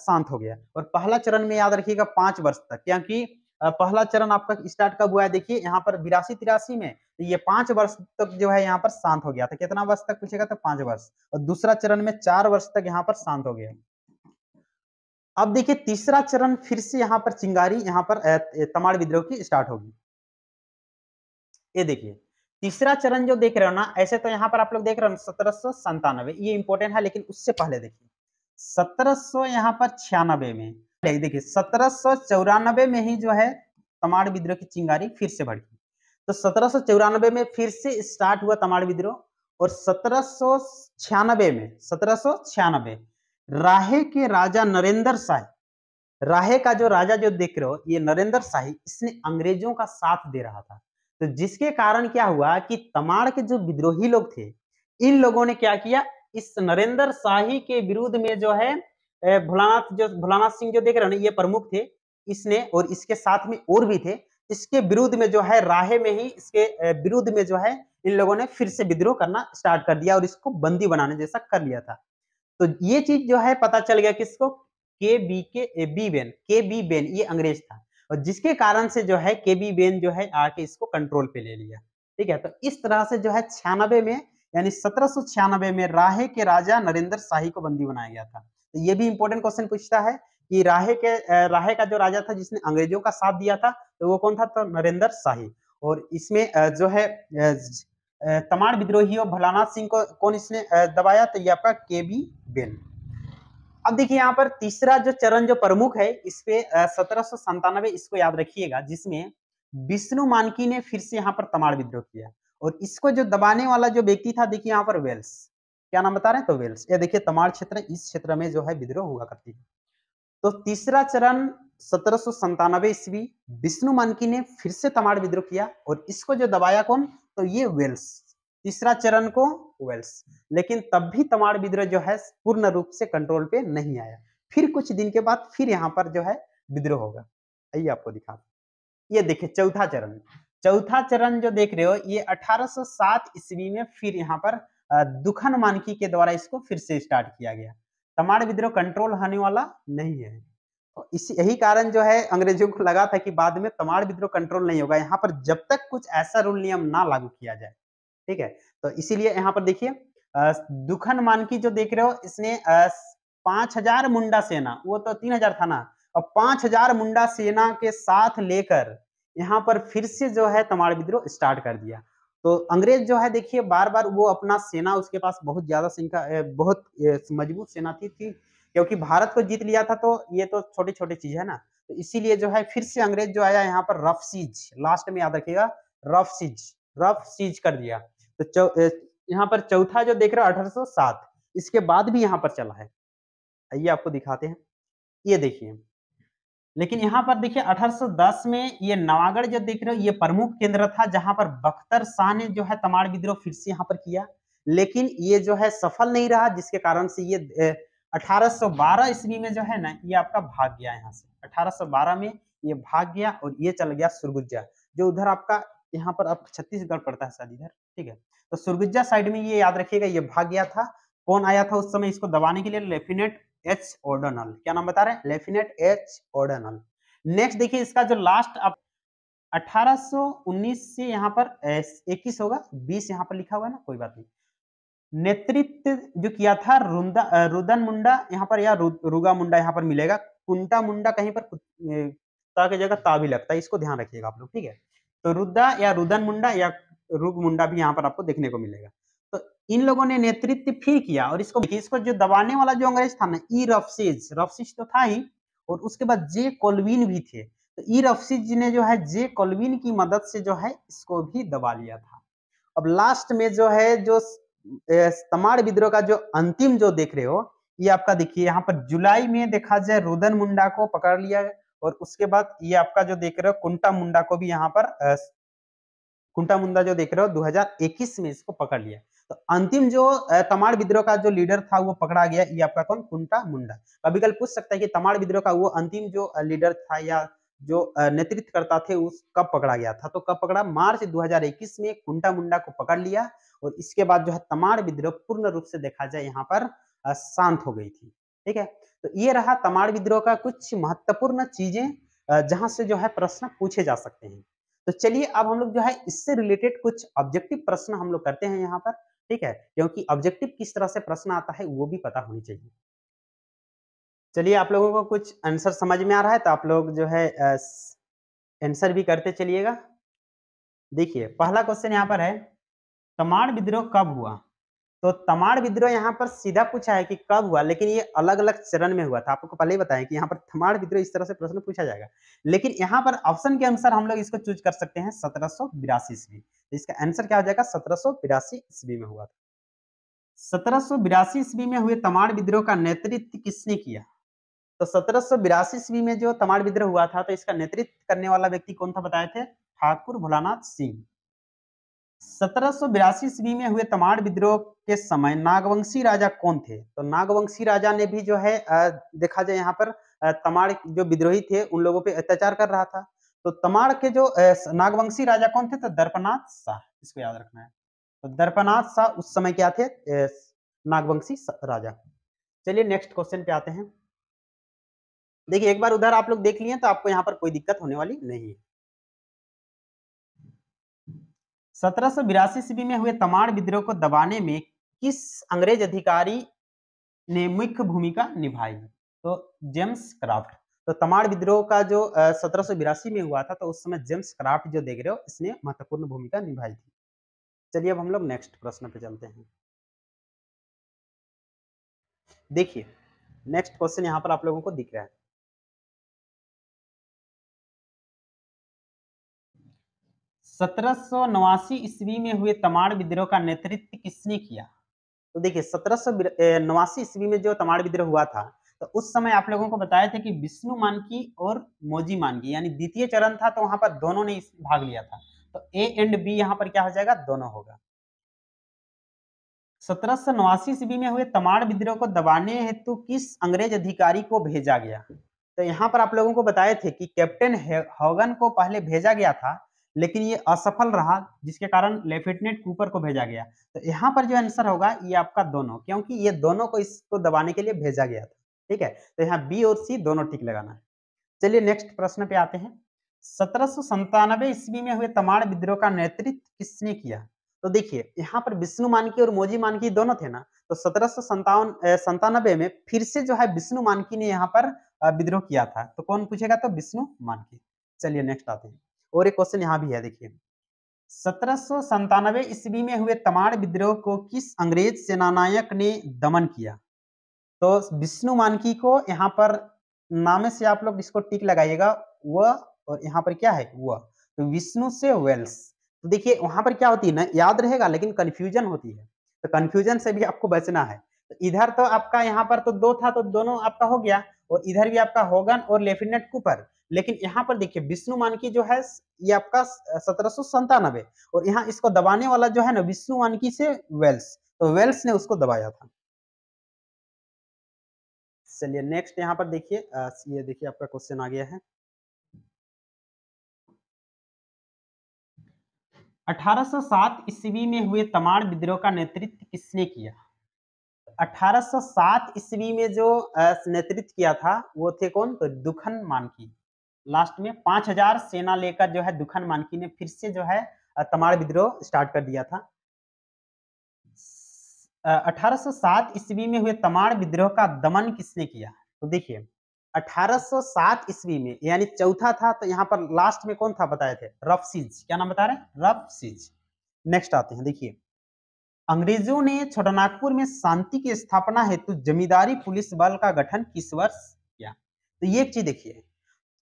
शांत हो गया और पहला चरण में याद रखिएगा पांच वर्ष तक क्योंकि पहला चरण आपका स्टार्ट कब हुआ है देखिए यहाँ पर बिरासी तिरासी में तो ये पांच वर्ष तक जो है यहाँ पर शांत हो गया था कितना वर्ष तक पूछेगा तो पांच वर्ष और दूसरा चरण में चार वर्ष तक यहाँ पर शांत हो गया अब देखिए तीसरा चरण फिर से यहाँ पर चिंगारी यहाँ पर तमाड़ विद्रोह की स्टार्ट होगी ये देखिए तीसरा चरण जो देख रहे हो ना ऐसे तो यहाँ पर आप लोग देख रहे हो सत्रह सौ ये इंपॉर्टेंट है लेकिन उससे पहले देखिए सत्रह सौ यहाँ पर छियानबे में देखिए सत्रह चौरानबे में ही जो है तमाड़ विद्रोह की चिंगारी फिर से भड़की तो सत्रह चौरानबे में फिर से स्टार्ट हुआ तमाड़ विद्रोह और सत्रह छियानबे में सत्रह छियानबे राहे के राजा नरेंद्र शाही राहे का जो राजा जो देख रहे हो ये नरेंद्र शाही इसने अंग्रेजों का साथ दे रहा था तो जिसके कारण क्या हुआ कि तमाड़ के जो विद्रोही लोग थे इन लोगों ने क्या किया इस नरेंद्र शाही के विरुद्ध में जो है भोलानाथ जो भोलानाथ सिंह जो देख रहे हो ये प्रमुख थे इसने और इसके साथ में और भी थे इसके विरुद्ध में जो है राहे में ही इसके विरुद्ध में जो है इन लोगों ने फिर से विद्रोह करना स्टार्ट कर दिया और इसको बंदी बनाने जैसा कर लिया था तो ये चीज जो है पता चल गया किसको K B K B Ben K B Ben ये अंग्रेज था और जिसके कारण से जो है के बी बेन जो है आके इसको कंट्रोल पे ले लिया ठीक है तो इस तरह से जो है छियानबे में यानी सत्रह में राहे के राजा नरेंद्र शाही को बंदी बनाया गया था तो ये भी इंपॉर्टेंट क्वेश्चन पूछता है कि राहे के राहे का जो राजा था जिसने अंग्रेजों का साथ दिया था तो वो कौन था तो नरेंद्र शाही और इसमें जो है तमाड़ विद्रोही और भलानाथ सिंह को कौन इसने दबाया तो ये आपका के बी बेन अब देखिए यहाँ पर तीसरा जो चरण जो प्रमुख है इस पे सत्रह इसको याद रखिएगा जिसमें विष्णु मानकी ने फिर से यहाँ पर तमाड़ विद्रोह किया और इसको जो दबाने वाला जो व्यक्ति था देखिए यहाँ पर वेल्स क्या नाम बता रहे हैं तो वेल्स ये देखिए तमाड़ क्षेत्र इस क्षेत्र में जो है विद्रोह हुआ करती है तो तीसरा चरण सत्रह सौ ईस्वी विष्णु मानकी ने फिर से तमाड़ विद्रोह किया और इसको जो दबाया कौन तो ये वेल्स तीसरा चरण को वेल्स लेकिन तब भी तमाड़ विद्रोह जो है पूर्ण रूप से कंट्रोल पे नहीं आया फिर कुछ दिन के बाद फिर यहाँ पर जो है विद्रोह होगा आइए आपको दिखा ये देखिए चौथा चरण चौथा चरण जो देख रहे हो ये 1807 ईस्वी में फिर यहाँ पर दुखन मानकी के द्वारा इसको फिर से स्टार्ट किया गया तमाड़ विद्रोह कंट्रोल होने वाला नहीं है इसी यही कारण जो है अंग्रेजों को लगा था कि बाद में तमाड़ विद्रोह कंट्रोल नहीं होगा यहाँ पर जब तक कुछ ऐसा रूल नियम ना लागू किया जाए ठीक है तो इसीलिए यहाँ पर देखिए दुखन मानकी जो देख रहे हो इसने पांच हजार मुंडा सेना वो तो तीन हजार था ना और पांच हजार मुंडा सेना के साथ लेकर यहाँ पर फिर से जो है तमाड़ विद्रोह स्टार्ट कर दिया तो अंग्रेज जो है देखिए बार बार वो अपना सेना उसके पास बहुत ज्यादा संख्या बहुत मजबूत सेना थी, थी क्योंकि भारत को जीत लिया था तो ये तो छोटी छोटी चीज है ना तो इसीलिए जो है फिर से अंग्रेज जो आया यहाँ पर रफ सीज लास्ट में याद रखिएगा रफ सीज रफ सीज कर दिया तो यहाँ पर चौथा जो देख रहे हो अठारह इसके बाद भी यहाँ पर चला है आइए आपको दिखाते हैं ये देखिए लेकिन यहाँ पर देखिए 1810 में ये नवागढ़ जो देख रहे हो ये प्रमुख केंद्र था जहां पर बख्तर शाह ने जो है तमाड़ विद्रोह फिर से यहाँ पर किया लेकिन ये जो है सफल नहीं रहा जिसके कारण से ये 1812 ईस्वी में जो है ना ये आपका भाग गया यहाँ से 1812 में ये भाग गया और ये चल गया सुरगुज्जा जो उधर आपका यहाँ पर अब छत्तीसगढ़ पड़ता है शायद इधर ठीक है तो सुरगुज्जा साइड में ये याद रखिएगा ये भाग गया था कौन आया था उस समय इसको दबाने के लिए लेफ्टिनेंट एच ओडोनल क्या नाम बता रहे हैं लेफिनेट एच ओडोनल नेक्स्ट देखिए इसका जो लास्ट आप 1819 से यहाँ पर इक्कीस होगा 20 यहाँ पर लिखा हुआ है ना कोई बात नहीं नेतृत्व जो किया था रुंदा रुदन मुंडा यहाँ पर या रु, रुगा मुंडा यहाँ पर मिलेगा कुंटा मुंडा कहीं पर ता की जगह ता भी लगता है इसको ध्यान रखिएगा आप लोग ठीक है तो रुदा या रुदन मुंडा या रुग मुंडा भी यहाँ पर आपको देखने को मिलेगा इन लोगों ने नेतृत्व फिर किया और इसको इसको जो दबाने वाला जो अंग्रेज था ना ई रफसीज रफसीज तो था ही और उसके बाद जे कोलविन भी थे तो ई रफसीज ने जो है जे कोलविन की मदद से जो है इसको भी दबा लिया था अब लास्ट में जो है जो तमाड़ विद्रोह का जो अंतिम जो देख रहे हो ये आपका देखिए यहाँ पर जुलाई में देखा जाए रुदन मुंडा को पकड़ लिया और उसके बाद ये आपका जो देख रहे हो कुंटा मुंडा को भी यहाँ पर कुंटा मुंडा जो देख रहे हो 2021 में इसको पकड़ लिया तो अंतिम जो तमाड़ विद्रोह का जो लीडर था वो पकड़ा गया ये आपका कौन कुंटा मुंडा कभी तो कल पूछ सकता है कि तमाड़ विद्रोह का वो अंतिम जो लीडर था या जो नेतृत्व करता थे उस कब पकड़ा गया था तो कब पकड़ा मार्च 2021 में कुंटा मुंडा को पकड़ लिया और इसके बाद जो है तमाड़ विद्रोह पूर्ण रूप से देखा जाए यहाँ पर शांत हो गई थी ठीक है तो ये रहा तमाड़ विद्रोह का कुछ महत्वपूर्ण चीजें जहां से जो है प्रश्न पूछे जा सकते हैं तो चलिए अब हम लोग जो है इससे रिलेटेड कुछ ऑब्जेक्टिव प्रश्न हम लोग करते हैं यहाँ पर ठीक है क्योंकि ऑब्जेक्टिव किस तरह से प्रश्न आता है वो भी पता होनी चाहिए चलिए आप लोगों को कुछ आंसर समझ में आ रहा है तो आप लोग जो है आंसर भी करते चलिएगा देखिए पहला क्वेश्चन यहाँ पर है कमांड विद्रोह कब हुआ तो तमाड़ विद्रोह यहाँ पर सीधा पूछा है कि कब हुआ लेकिन ये अलग अलग चरण में हुआ था आपको पहले ही बताया कि यहाँ पर तमाड़ विद्रोह इस तरह से प्रश्न पूछा जाएगा लेकिन यहाँ पर ऑप्शन के अनुसार हम लोग इसको चूज कर सकते हैं सत्रह सौ बिरासी ईस्वी तो इसका आंसर क्या हो जाएगा सत्रह सौ बिरासी ईस्वी में हुआ था सत्रह सौ बिरासी ईस्वी में हुए तमाड़ विद्रोह का नेतृत्व किसने किया तो सत्रह सौ बिरासी ईस्वी में जो तमाड़ विद्रोह हुआ था तो इसका नेतृत्व करने वाला व्यक्ति कौन था बताए थे ठाकुर भोलानाथ सिंह सत्रह ईस्वी में हुए तमाड़ विद्रोह के समय नागवंशी राजा कौन थे तो नागवंशी राजा ने भी जो है देखा जाए यहाँ पर तमाड़ जो विद्रोही थे उन लोगों पे अत्याचार कर रहा था तो तमाड़ के जो नागवंशी राजा कौन थे तो दर्पनाथ शाह इसको याद रखना है तो दर्पनाथ शाह उस समय क्या थे नागवंशी राजा चलिए नेक्स्ट क्वेश्चन पे आते हैं देखिए एक बार उधर आप लोग देख लिए तो आपको यहाँ पर कोई दिक्कत होने वाली नहीं है सत्रह ईस्वी में हुए तमाड़ विद्रोह को दबाने में किस अंग्रेज अधिकारी ने मुख्य भूमिका निभाई तो जेम्स क्राफ्ट तो तमाड़ विद्रोह का जो सत्रह में हुआ था तो उस समय जेम्स क्राफ्ट जो देख रहे हो इसने महत्वपूर्ण भूमिका निभाई थी चलिए अब हम लोग नेक्स्ट प्रश्न पे चलते हैं देखिए नेक्स्ट क्वेश्चन यहाँ पर आप लोगों को दिख रहा है सत्रह ईस्वी में हुए तमाड़ विद्रोह का नेतृत्व किसने किया तो देखिए सत्रह नवासी ईस्वी में जो तमाड़ विद्रोह हुआ था तो उस समय आप लोगों को बताया था कि विष्णु मानकी और मोजी मानकी यानी द्वितीय चरण था तो वहां पर दोनों ने भाग लिया था तो ए एंड बी यहाँ पर क्या हो जाएगा दोनों होगा सत्रह सौ नवासी ईस्वी में हुए तमाड़ विद्रोह को दबाने हेतु किस अंग्रेज अधिकारी को भेजा गया तो यहाँ पर आप लोगों को बताए थे कि कैप्टन हॉगन को पहले भेजा गया था लेकिन ये असफल रहा जिसके कारण लेफ्टिनेंट कूपर को भेजा गया तो यहाँ पर जो आंसर होगा ये आपका दोनों क्योंकि ये दोनों को इसको दबाने के लिए भेजा गया था ठीक है तो यहाँ बी और सी दोनों टिक लगाना है चलिए नेक्स्ट प्रश्न पे आते हैं सत्रह ईस्वी में हुए तमाड़ विद्रोह का नेतृत्व किसने किया तो देखिए यहाँ पर विष्णु मानकी और मोजी मानकी दोनों थे ना तो सत्रह संतानबे में फिर से जो है विष्णु मानकी ने यहाँ पर विद्रोह किया था तो कौन पूछेगा तो विष्णु मानकी चलिए नेक्स्ट आते हैं और एक क्वेश्चन यहाँ भी है देखिए सत्रह ईस्वी में हुए तमाड़ विद्रोह को किस अंग्रेज सेनानायक ने दमन किया तो विष्णु मानकी को यहाँ पर नामे से आप लोग इसको टिक लगाइएगा वह और यहाँ पर क्या है वह तो विष्णु से वेल्स तो देखिए वहां पर क्या होती है ना याद रहेगा लेकिन कन्फ्यूजन होती है तो कन्फ्यूजन से भी आपको बचना है तो इधर तो आपका यहाँ पर तो दो था तो दोनों आपका हो गया और इधर भी आपका होगन और लेफ्टिनेंट कुपर लेकिन यहाँ पर देखिए विष्णु मानकी जो है ये आपका सत्रह और यहाँ इसको दबाने वाला जो है ना विष्णु मानकी से वेल्स तो वेल्स ने उसको दबाया था चलिए नेक्स्ट यहाँ पर देखिए ये देखिए आपका क्वेश्चन आ गया है 1807 ईस्वी में हुए तमाड़ विद्रोह का नेतृत्व किसने किया 1807 ईस्वी में जो नेतृत्व किया था वो थे कौन तो दुखन मानकी लास्ट में पांच हजार सेना लेकर जो है दुखन मानकी ने फिर से जो है तमाड़ विद्रोह स्टार्ट कर दिया था 1807 ईस्वी में हुए तमाड़ विद्रोह का दमन किसने किया तो देखिए 1807 ईस्वी में यानी चौथा था तो यहाँ पर लास्ट में कौन था बताए थे रफ रफसीज क्या नाम बता रहे रफ सिज नेक्स्ट आते हैं देखिए अंग्रेजों ने छोटानागपुर में शांति की स्थापना हेतु जमींदारी पुलिस बल का गठन किस वर्ष किया तो ये एक चीज देखिए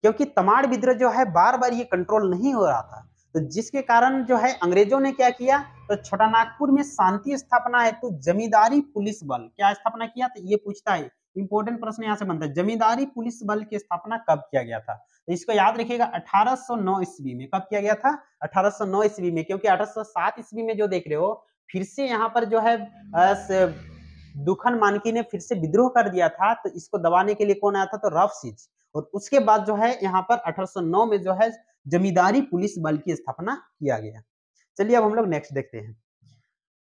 क्योंकि तमाड़ विद्रोह जो है बार बार ये कंट्रोल नहीं हो रहा था तो जिसके कारण जो है अंग्रेजों ने क्या किया तो छोटा नागपुर में शांति स्थापना है तो जमींदारी पुलिस बल क्या स्थापना किया तो ये पूछता है इंपोर्टेंट प्रश्न यहाँ से बनता है जमींदारी पुलिस बल की स्थापना कब किया गया था तो इसको याद रखिएगा 1809 ईस्वी में कब किया गया था 1809 ईस्वी में क्योंकि 1807 ईस्वी में जो देख रहे हो फिर से यहाँ पर जो है दुखन मानकी ने फिर से विद्रोह कर दिया था तो इसको दबाने के लिए कौन आया था तो रफ सीज और उसके बाद जो है यहाँ पर 1809 में जो है जमींदारी पुलिस बल की स्थापना किया गया चलिए अब हम लोग नेक्स्ट देखते हैं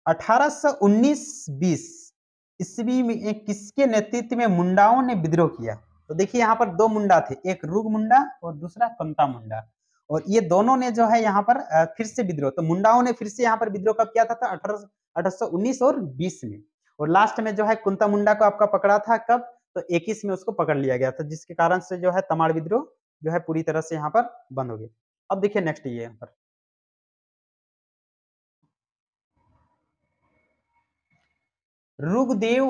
1819-20 ईस्वी में किसके नेतृत्व में मुंडाओं ने विद्रोह किया तो देखिए यहाँ पर दो मुंडा थे एक रुग मुंडा और दूसरा कंता मुंडा और ये दोनों ने जो है यहाँ पर फिर से विद्रोह तो मुंडाओं ने फिर से यहाँ पर विद्रोह कब किया था तो अठारह अठारह और 20 में और लास्ट में जो है कुंता मुंडा को आपका पकड़ा था कब तो इक्कीस में उसको पकड़ लिया गया था जिसके कारण से जो है तमाड़ विद्रोह जो है पूरी तरह से यहाँ पर बंद हो गया अब देखिए नेक्स्ट ये यहाँ पर रुगदेव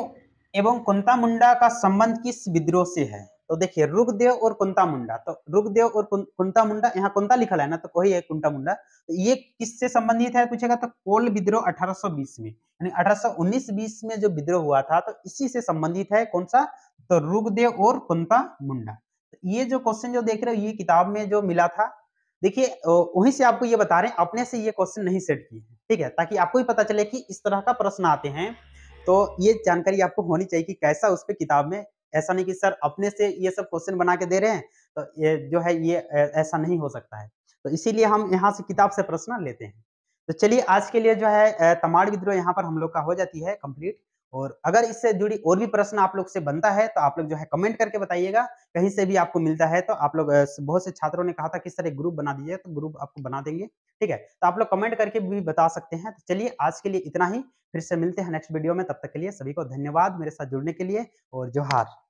एवं कुंता मुंडा का संबंध किस विद्रोह से है तो देखिए रुकदेव और कुंता मुंडा तो रुकदेव और कुंता मुंडा यहाँ कुंता लिखा है ना तो वही है कुंता मुंडा तो ये किससे संबंधित है पूछेगा तो कोल विद्रोह 1820 में यानी 1819-20 में जो विद्रोह हुआ था तो इसी से संबंधित है कौन सा तो रुकदेव और कुंता मुंडा तो ये जो क्वेश्चन जो देख रहे हो ये किताब में जो मिला था देखिए वहीं से आपको ये बता रहे हैं अपने से ये क्वेश्चन नहीं सेट किए ठीक है ताकि आपको ही पता चले कि इस तरह का प्रश्न आते हैं तो ये जानकारी आपको होनी चाहिए कि कैसा उस पर किताब में ऐसा नहीं कि सर अपने से ये सब क्वेश्चन बना के दे रहे हैं तो ये जो है ये ऐसा नहीं हो सकता है तो इसीलिए हम यहाँ से किताब से प्रश्न लेते हैं तो चलिए आज के लिए जो है तमाड़ विद्रोह यहाँ पर हम लोग का हो जाती है कंप्लीट और अगर इससे जुड़ी और भी प्रश्न आप लोग से बनता है तो आप लोग जो है कमेंट करके बताइएगा कहीं से भी आपको मिलता है तो आप लोग बहुत से छात्रों ने कहा था कि सर एक ग्रुप बना दीजिए तो ग्रुप आपको बना देंगे ठीक है तो आप लोग कमेंट करके भी बता सकते हैं तो चलिए आज के लिए इतना ही फिर से मिलते हैं नेक्स्ट वीडियो में तब तक के लिए सभी को धन्यवाद मेरे साथ जुड़ने के लिए और जोहार